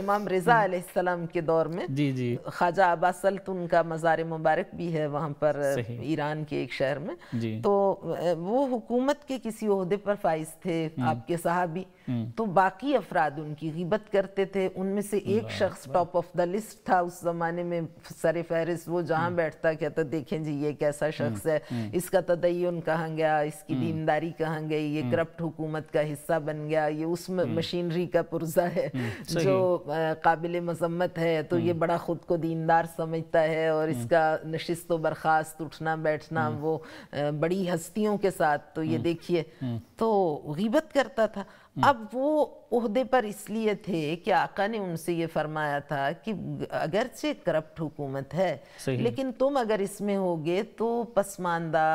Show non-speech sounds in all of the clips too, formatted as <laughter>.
इमाम रजा अलैहिस्सलाम के दौर में जी जी ख्वाजा अब्बास सल्तन का मज़ार मुबारक भी है वहाँ पर ईरान के एक शहर में तो वो हुकूमत के किसी अहदे पर फाइज थे हम्म। आपके साहबी हम्म। तो बाकी अफराद उनकी गिबत करते थे उनमें से एक शख्स टॉप ऑफ द लिस्ट था उस जमाने में सर फहरिस्त वो जहाँ हम्म। बैठता कहता देखें जी ये कैसा हम्म। शख्स है इसका तदयन कहाँ गया इसकी दीनदारी कहाँ गई ये करप्ट हुकूमत का हिस्सा बन गया ये उस मशीनरी का पुर्जा है जो काबिल मजम्मत है तो ये बड़ा खुद को दीनदार समझता है और इसका नशस्त बर्खास्त उठना बैठना वो बड़ी हस्तियों के साथ तो ये देखिए तो गिबत करता था अब वो उहदे पर इसलिए थे कि आका ने उनसे ये फरमाया था कि अगरचे करप्ट हुकूमत है लेकिन तुम अगर इसमें होगे तो पसमानदा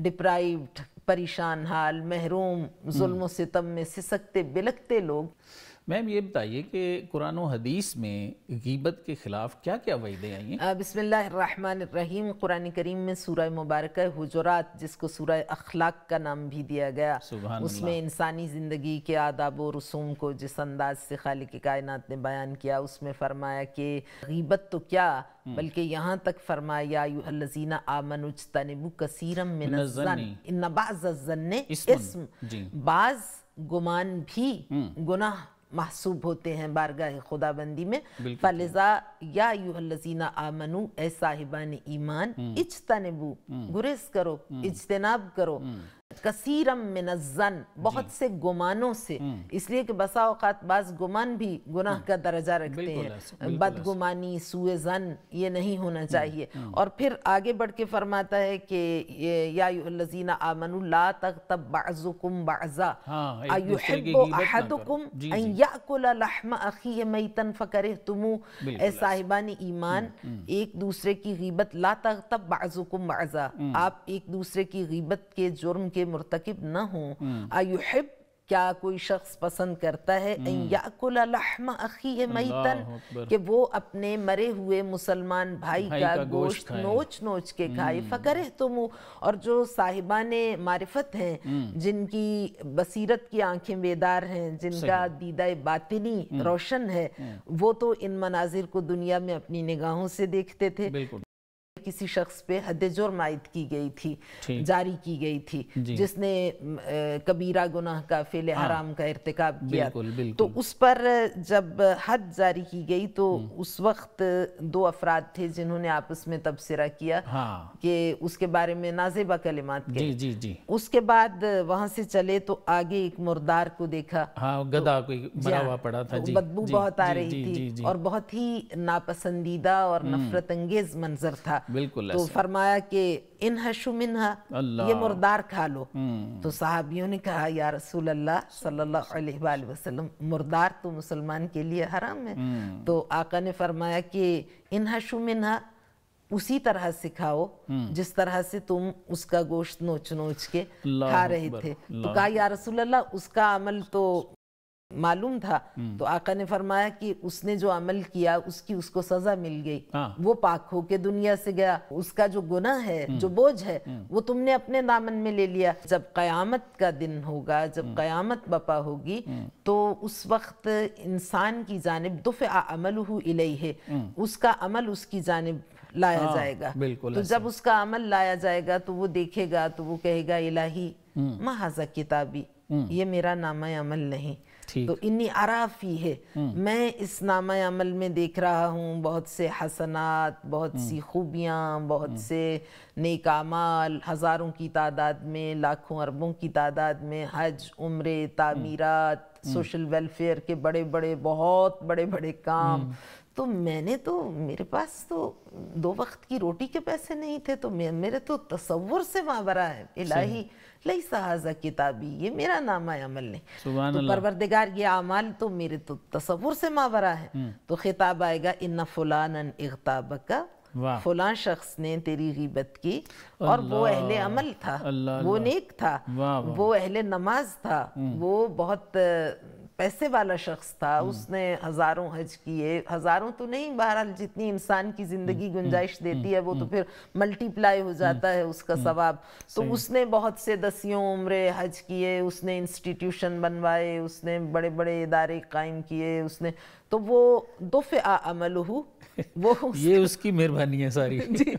डिप्राइव्ड परेशान हाल महरूम हम्म। जुल्म सितम में सिसकते बिलकते लोग मैम ये बताइए कि कुरान हदीस में गीबत के ख़िलाफ़ क्या क्या वहीदें आई हैं बसमीम कुरान करीम में सूरह मुबारक हजरात जिसको सूरह अखलाक का नाम भी दिया गया उसमें इंसानी ज़िंदगी के आदाब व रसूम को जिस अंदाज से खालिक कायनात ने बयान किया उसमें फरमाया कि गीबत तो क्या हम्म। बल्कि यहाँ तक फरमाया गुमान भी हम्म। गुनाह महसूब होते हैं बारगाह खुदाबंदी में फलजा या आमनु ए साहिबान ईमान हम्म। इज हम्म। गुरेज करो हम्म। इजतनाब करो कसीरम जन बहुत से गुमानों से हम्म। इसलिए कि बसा अवत बाज गुमान भी गुनाह का दर्जा हम्म। रखते हैं बदगुमानी सुए जन ये नहीं होना हम्म, चाहिए और फिर आगे बढ़ के फरमाता है कि याजीना आमनु ला तक तब बाजुकुम बाजा अखीतन फ़कर तुमू साहिबान ईमान एक दूसरे की गीबत ला तक तब बाजुकुम बाजा आप एक दूसरे की गीबत के जुर्म के मुरतकब न हूँ आयुब हम्म। क्या कोई शख्स पसंद करता है मैतन हम्म। कि वो अपने मरे हुए मुसलमान भाई, भाई का, का गोश्त नोच नोच के खाए हम्म। फ़कर तुम और जो साहिबान मारिफत हैं जिनकी बसीरत की आंखें बेदार हैं जिनका दीदा बातिनी रोशन है वो तो इन मनाजिर को दुनिया में अपनी निगाहों से देखते थे किसी शख्स पे हद जुर्म आयद की गई थी जारी की गई थी जिसने कबीरा गुनाह का फेले हाँ। हराम का इरतकब किया बिल्कुल, बिल्कुल। तो उस पर जब हद जारी की गई तो हम्म। उस वक्त दो अफराद थे जिन्होंने आपस में तबसरा किया हाँ। कि उसके बारे में नाजेबा कलिमात जी, जी, जी। उसके बाद वहां से चले तो आगे एक मुर्दार को देखा हाँ, गदा तो, हाँ। हुआ पड़ा था तो बदबू बहुत आ रही थी और बहुत ही नापसंदीदा और हम्म। नफरत अंगेज मंजर था बिल्कुल तो फरमाया कि इन हशुमिनहा ये मुर्दार खा लो हम्म। तो साहबियों ने कहा या रसूल अल्लाह सल्लल्लाहु अलैहि वसल्लम मुर्दार तो मुसलमान के लिए हराम है हम्म। तो आका ने फरमाया कि इन मिन उसी तरह से खाओ हम्म। जिस तरह से तुम उसका गोश्त नोच नोच के खा रहे थे तो कहा या रसूल अल्लाह उसका अमल तो मालूम था हम्म। तो आका ने फरमाया कि उसने जो अमल किया उसकी उसको सजा मिल गई हाँ। वो पाक होके दुनिया से गया उसका जो गुना है हम्म। जो बोझ है हम्म। वो तुमने अपने दामन में ले लिया जब कयामत का दिन होगा जब कयामत बपा होगी तो उस वक्त इंसान की जानब दुफ अमल इले है उसका अमल उसकी जानब लाया हाँ, जाएगा बिल्कुल तो जब उसका अमल लाया जाएगा तो वो देखेगा तो वो कहेगा इलाही महाजा किताबी ये मेरा नामा अमल नहीं तो इन्नी आराफी है हम्म। मैं इस नामा अमल में देख रहा हूँ बहुत से हसनात बहुत हम्म। सी खूबियाँ बहुत हम्म। से नेकामाल हज़ारों की तादाद में लाखों अरबों की तादाद में हज उम्र तामीरत सोशल वेलफेयर के बड़े बड़े बहुत बड़े बड़े काम तो मैंने तो मेरे पास तो दो वक्त की रोटी के पैसे नहीं थे तो मेरे तो तस्वुर से मावरा है इलाही लई किताबी ये मेरा है अमल ने तो परवरदिगार ये अमाल तो मेरे तो तस्वुर से मावरा है तो खिताब आएगा इन्ना फुलान इखताब का फलां शख्स ने तेरी गिबत की और वो अहले अमल था वो नेक था वो अहले नमाज था वो बहुत पैसे वाला शख्स था हम्म। उसने हज़ारों हज किए हज़ारों तो नहीं बहरहाल जितनी इंसान की ज़िंदगी हम्म, गुंजाइश हम्म, देती है वो तो फिर मल्टीप्लाई हो जाता है उसका सवाब तो उसने बहुत से दसियों उम्र हज किए उसने इंस्टीट्यूशन बनवाए उसने बड़े बड़े इदारे कायम किए उसने तो वो दुफ अमल वो उस... <laughs> ये उसकी मेहरबानी है सारी <laughs> जी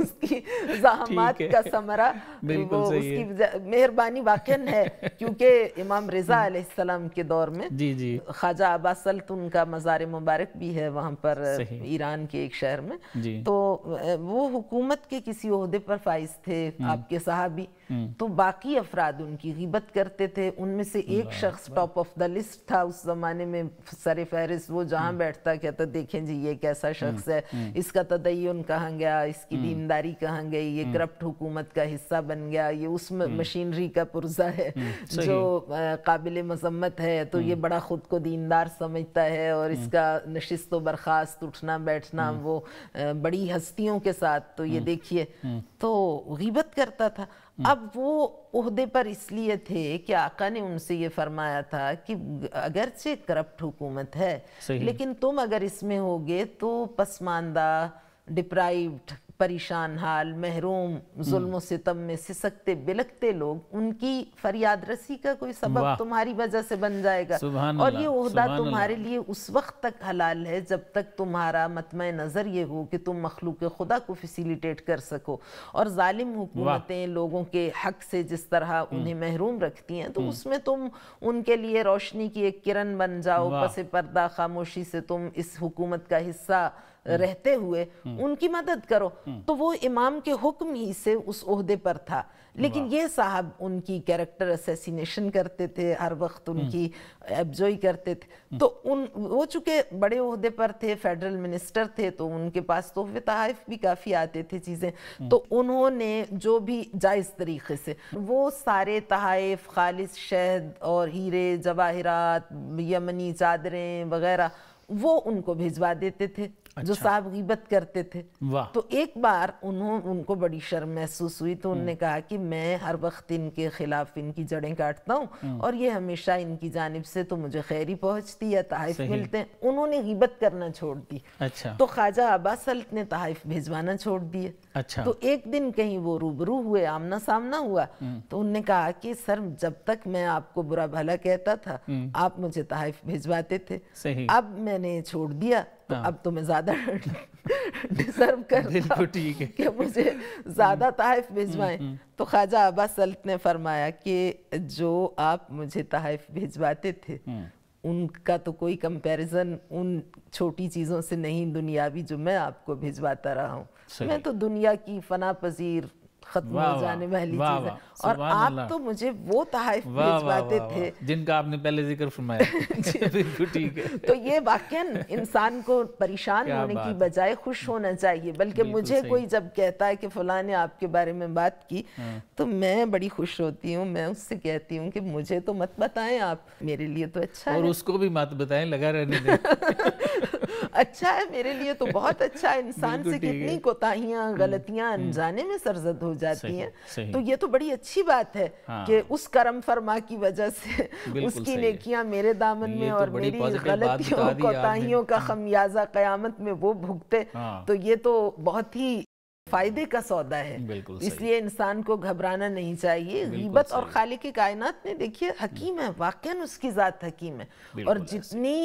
उसकी <laughs> जहमात का समरा वो उसकी मेहरबानी वाकन है क्योंकि इमाम रजा के दौर दौर में जी जी ख्वाजा अब्बास सल्तुन का मज़ार मुबारक भी है वहाँ पर ईरान के एक शहर में तो वो हुकूमत के किसी अहदे पर फाइज थे हम्म। आपके साहबी हम्म। तो बाकी अफराद उनकी गिबत करते थे उनमें से एक शख्स टॉप ऑफ द लिस्ट था उस जमाने में सर फहरिस्त वो जहाँ हम्म। बैठता कहता देखें जी ये कैसा हम्म। शख्स है इसका तदयन कहाँ गया इसकी दीनदारी कहाँ गई ये करप्ट हुकूमत का हिस्सा बन गया ये उस मशीनरी का पुर्जा है जो काबिल मजम्मत है तो ये बड़ा खुद को दीनदार समझता है और इसका नशस्त बर्खास्त उठना बैठना वो बड़ी हस्तियों के साथ तो ये देखिए तो गिबत करता था हम्म। अब वो उहदे पर इसलिए थे कि आका ने उनसे ये फरमाया था कि अगरचे करप्ट हुकूमत है लेकिन तुम अगर इसमें होगे तो पसमानदा डिप्राइव्ड परेशान हाल महरूम जुल्म हम्म। सितम में सिसकते बिलकते लोग उनकी फरियाद रसी का कोई सबब तुम्हारी वजह से बन जाएगा और ये उहदा तुम्हारे लिए उस वक्त तक हलाल है जब तक तुम्हारा मतम नज़र ये हो कि तुम मखलूक खुदा को फैसिलिटेट कर सको और ालिम हुकूमतें लोगों के हक से जिस तरह हम्म। उन्हें महरूम रखती हैं तो हम्म। उसमें तुम उनके लिए रोशनी की एक किरण बन जाओ पसे पर्दा खामोशी से तुम इस हुकूमत का हिस्सा रहते हुए उनकी मदद करो हम्म। तो वो इमाम के हुक्म ही से उस अहदे पर था लेकिन ये साहब उनकी कैरेक्टर असेसिनेशन करते थे हर वक्त हम्म। उनकी एब्जॉय करते थे हम्म। तो उन वो चूँकि बड़े उहदे पर थे फेडरल मिनिस्टर थे तो उनके पास तोहफे तहफ़ भी काफ़ी आते थे चीज़ें तो उन्होंने जो भी जायज़ तरीके से वो सारे तहफ़ खालिश शहद और हीरे जवाहरात यमनी चादरें वगैरह वो उनको भिजवा देते थे अच्छा। जो साहब गिबत करते थे तो एक बार उन्होंने उनको बड़ी शर्म महसूस हुई तो उन्होंने हम्म। कहा कि मैं हर वक्त इनके खिलाफ इनकी जड़ें काटता हूँ हम्म। और ये हमेशा इनकी जानब से तो मुझे ही पहुँचती या तहफ मिलते हैं उन्होंने गिबत करना छोड़ दी अच्छा तो ख्वाजा अब्बास सल्त ने तहफ भिजवाना छोड़ दिए अच्छा तो एक दिन कहीं वो रूबरू हुए आमना सामना हुआ हम्म। तो उनने कहा कि सर जब तक मैं आपको बुरा भला कहता था आप मुझे तहफ भिजवाते थे अब मैंने छोड़ दिया तो हाँ। अब तो मैं ज़्यादा डिजर्व <laughs> कर तो ठीक है कि मुझे ज़्यादा हम्म। तहफ़ भिजवाएं हम्म, हम्म। तो ख्वाजा अब्बास सल्त ने फरमाया कि जो आप मुझे तहफ़ भिजवाते थे उनका तो कोई कंपैरिजन उन छोटी चीज़ों से नहीं दुनियावी जो मैं आपको भिजवाता रहा हूँ मैं तो दुनिया की फना पजीर खत्म हो जाने वाली चीज है और आप तो मुझे वो तहफ भिजवाते थे जिनका आपने पहले जिक्र फरमाया <laughs> <laughs> ठीक है तो ये वाक्य इंसान को परेशान होने की बजाय खुश होना चाहिए बल्कि मुझे कोई जब कहता है कि फला ने आपके बारे में बात की हाँ। तो मैं बड़ी खुश होती हूँ मैं उससे कहती हूँ कि मुझे तो मत बताएं आप मेरे लिए तो अच्छा और उसको भी मत बताएं लगा रहने <laughs> अच्छा है मेरे लिए तो बहुत अच्छा इंसान से कितनी कोताहियां हम्म, गलतियां हम्म। अनजाने में सरजद हो जाती हैं तो ये तो बड़ी अच्छी बात है हाँ। कि उस करम फरमा की वजह से उसकी नेकियां मेरे दामन में तो और मेरी गलतियों कोताहियों का हाँ। खमियाजा कयामत में वो भुगते हाँ। तो ये तो बहुत ही फायदे का सौदा है इसलिए इंसान को घबराना नहीं चाहिए गीबत और खाले की कायनात ने देखिए हकीम है वाकई उसकी ज़ात हकीम है और जितनी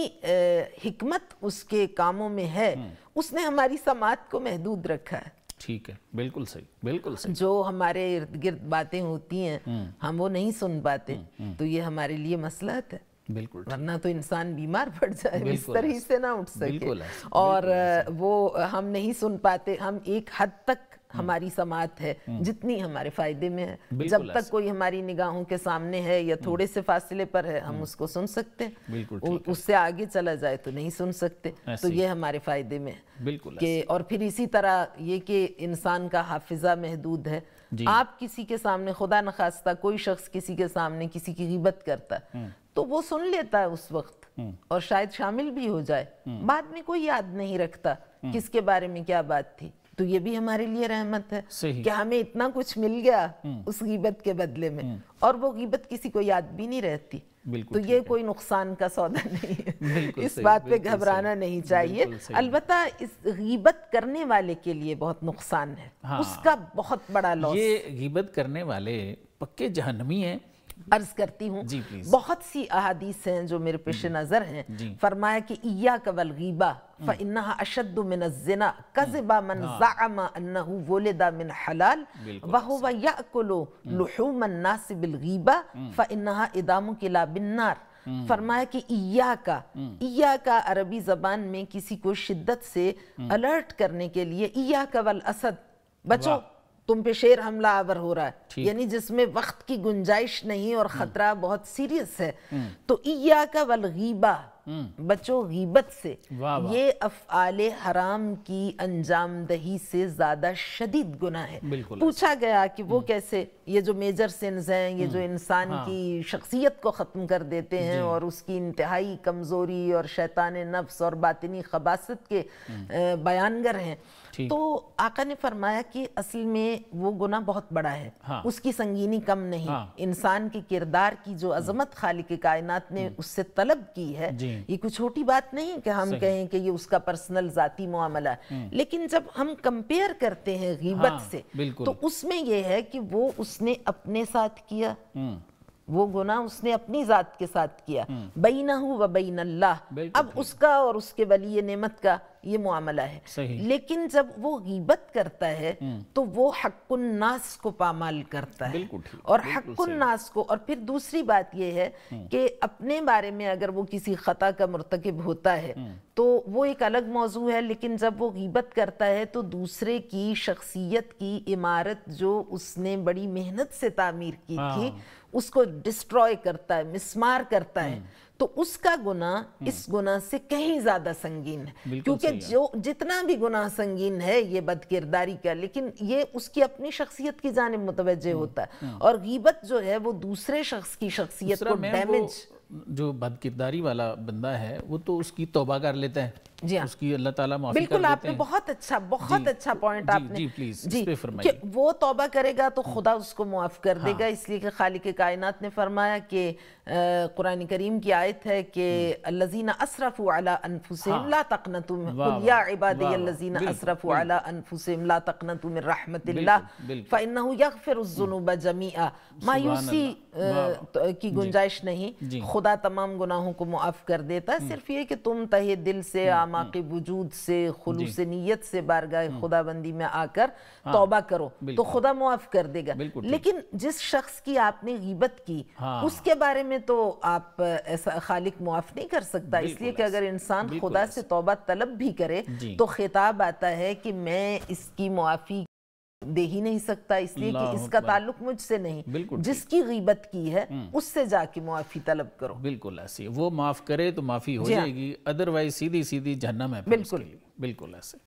हमत उसके कामों में है हम्म। उसने हमारी समात को महदूद रखा है ठीक है बिल्कुल सही बिल्कुल सही जो हमारे इर्द गिर्द बातें होती हैं हम्म। हम वो नहीं सुन पाते हम्म, तो ये हमारे लिए मसलत है बिल्कुल वरना तो इंसान बीमार पड़ जाए बिस्तर ही से ना उठ सके बिल्कुल और बिल्कुल वो हम नहीं सुन पाते हम एक हद तक हमारी समात है हम्म। जितनी हमारे फायदे में है जब तक कोई हमारी निगाहों के सामने है या हम्म। थोड़े से फासले पर है हम हम्म। उसको सुन सकते हैं उससे आगे चला जाए तो नहीं सुन सकते तो ये हमारे फायदे में है बिल्कुल के और फिर इसी तरह ये कि इंसान का हाफिजा महदूद है आप किसी के सामने खुदा नखास्ता कोई शख्स किसी के सामने किसी की हिब्बत करता तो वो सुन लेता है उस वक्त हम्म। और शायद शामिल भी हो जाए हम्म। बाद में कोई याद नहीं रखता हम्म। किसके बारे में क्या बात थी तो ये भी हमारे लिए रहमत है कि हमें इतना कुछ मिल गया उस गिबत के बदले में और वो गीबत किसी को याद भी नहीं रहती तो ये कोई नुकसान का सौदा नहीं है <laughs> इस बात पे घबराना नहीं चाहिए अलबत् इस गीबत करने वाले के लिए बहुत नुकसान है हाँ, उसका बहुत बड़ा लॉस ये गीबत करने वाले पक्के जहनमी हैं अर्ज करती हूँ बहुत सी अहादीस हैं जो मेरे पेश नज़र हैं फरमाया कि इया कवल गीबा फ़न्ना अशद من الزنا كذب من زعم अन्नहु ولد من حلال وهو व لحوم الناس अन्नास बिल गीबा फ़न्ना इदामु फरमाया कि इया का इया का अरबी जबान में किसी को शिद्दत से हम्म। अलर्ट करने के लिए इया कवल असद बचो तुम पे शेर हमला आवर हो रहा है यानी जिसमें वक्त की गुंजाइश नहीं और हम्म। खतरा बहुत सीरियस है हम्म। तो ईया का वलगीबा बचो गीबत से ये अफ़ाल हराम की दही से ज़्यादा शदीद गुना है पूछा गया कि वो हम्म। कैसे ये जो मेजर सिंस हैं ये जो हम्म। इंसान हाँ। की शख्सियत को ख़त्म कर देते हैं और उसकी इंतहाई कमज़ोरी और शैतान नफ्स और बातनी खबासत के हम्म। बयानगर हैं तो आका ने फरमाया कि असल में वो गुना बहुत बड़ा है हाँ। उसकी संगीनी कम नहीं हाँ। इंसान के किरदार की जो अजमत खालिक कायनात ने उससे तलब की है हम्म। ये कोई छोटी बात नहीं कि हम कहें कि ये उसका पर्सनल जाती मामला हम्म। लेकिन जब हम कंपेयर करते हैं गीबत हाँ, से तो उसमें ये है कि वो उसने अपने साथ किया हम्म। वो गुना उसने अपनी जात के साथ किया बैना व बैन अल्लाह अब उसका और उसके वली नेमत का ये मामला है लेकिन जब वो गीबत करता है हम्म। तो वो हक्कुन्नास को पामाल करता है और हक्कुन्नास को और फिर दूसरी बात ये है हम्म। कि अपने बारे में अगर वो किसी ख़ता का मरतकब होता है हम्म। तो वो एक अलग मौजू है लेकिन जब वो गीबत करता है तो दूसरे की शख्सियत की इमारत जो उसने बड़ी मेहनत से तामीर की थी हाँ। उसको डिस्ट्रॉय करता है मिसमार करता है तो उसका गुना हम्म। इस गुना से कहीं ज्यादा संगीन है क्योंकि जो जितना भी गुना संगीन है ये बदकिरदारी का लेकिन ये उसकी अपनी शख्सियत की जानब मुतवजह हम्म, होता है हम्म। और गीबत जो है वो दूसरे शख्स की शख्सियत को डैमेज जो बदकिरदारी वाला बंदा है वो तो उसकी तोबा कर लेता है जी हाँ उसकी अल्लाह ताला माफी बिल्कुल कर आपने बहुत अच्छा बहुत अच्छा पॉइंट आपने जी प्लीज जी कि वो तौबा करेगा तो खुदा उसको मुआफ़ कर हाँ। देगा इसलिए कि खालिक कायनात ने फरमाया कि कुरान करीम की आयत है कि हम्म। लजीना असरफ अला अनफुसम हाँ। ला तकन तुम या इबादी लजीना असरफ अला अनफुसम ला तकन तुम रहमतिल्लाह फ़इन यगफिर जुनूब जमीआ मायूसी की गुंजाइश नहीं खुदा तमाम गुनाहों को मुआफ़ कर देता है हम्म। सिर्फ ये कि तुम तहे दिल से हम्म। हम्म। आमा के वजूद से खुलूस नीयत से बारगाह हम्म। खुदाबंदी में आकर हाँ, तौबा करो तो खुदा मुआफ कर देगा लेकिन जिस शख्स की आपने गिबत की हाँ, उसके बारे में तो आप ऐसा खालिक मुआफ नहीं कर सकता इसलिए कि अगर इंसान खुदा से तौबा तलब भी करे तो खिताब आता है कि मैं इसकी मुआफ़ी दे ही नहीं सकता इसलिए कि इसका ताल्लुक मुझसे नहीं बिल्कुल जिसकी गीबत की है हम्म। उससे जाके मुआफ़ी तलब करो बिल्कुल ऐसी वो माफ़ करे तो माफ़ी हो हाँ। जाएगी अदरवाइज सीधी सीधी जहन्नम है बिल्कुल बिल्कुल ऐसे